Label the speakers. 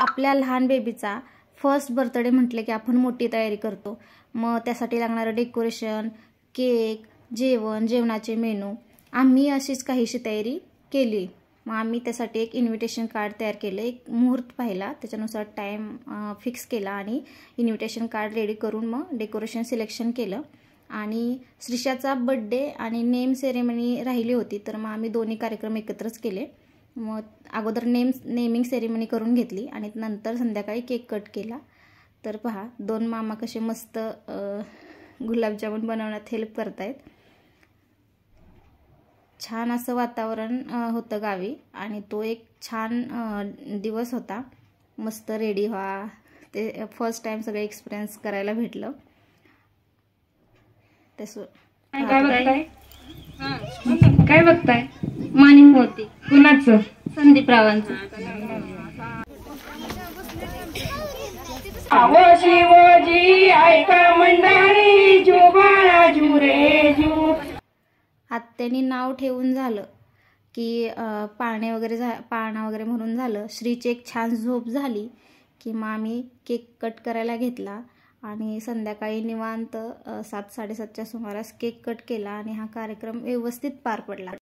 Speaker 1: आपल्या लहान बेबीचा first birthday म्हटलं की आपण मोठी तयारी करतो मग त्यासाठी लागणारं डेकोरेशन केक जेवण जेवणाचे मेनू आम्ही अशीच काहीशी तयारी केली मग आम्ही त्यासाठी एक इन्व्हिटेशन कार्ड तयार केलं एक मुहूर्त पाहिला त्याच्यानुसार टाईम फिक्स केला आणि इन्व्हिटेशन कार्ड रेडी करून मग डेकोरेशन सिलेक्शन केलं आणि श्रीषाचा बड्डे आणि नेम सेरेमनी राहिली होती तर मग आम्ही दोन्ही कार्यक्रम एकत्रच केले मग अगोदर नेम नेमिंग सेरेमनी करून घेतली आणि नंतर संध्याकाळी केक कट केला तर पहा दोन मामा कसे मस्त गुलाबजामुन बनवण्यात हेल्प करतायत छान असं वातावरण होतं गावी आणि तो एक छान दिवस होता मस्त रेडी व्हा ते फर्स्ट टाइम सगळं एक्सपिरियन्स करायला भेटलं तसं काय बघताय
Speaker 2: काय बघताय मानिंग होती कुणाच
Speaker 1: आत्यानी नाव ठेवून झालं की पाळणे वगैरे झा पाळणा वगैरे म्हणून झालं श्रीची एक छान झोप झाली की मग आम्ही केक कट करायला घेतला आणि संध्याकाळी निवांत सात साडेसातच्या सुमारास केक कट केला आणि हा कार्यक्रम व्यवस्थित पार पडला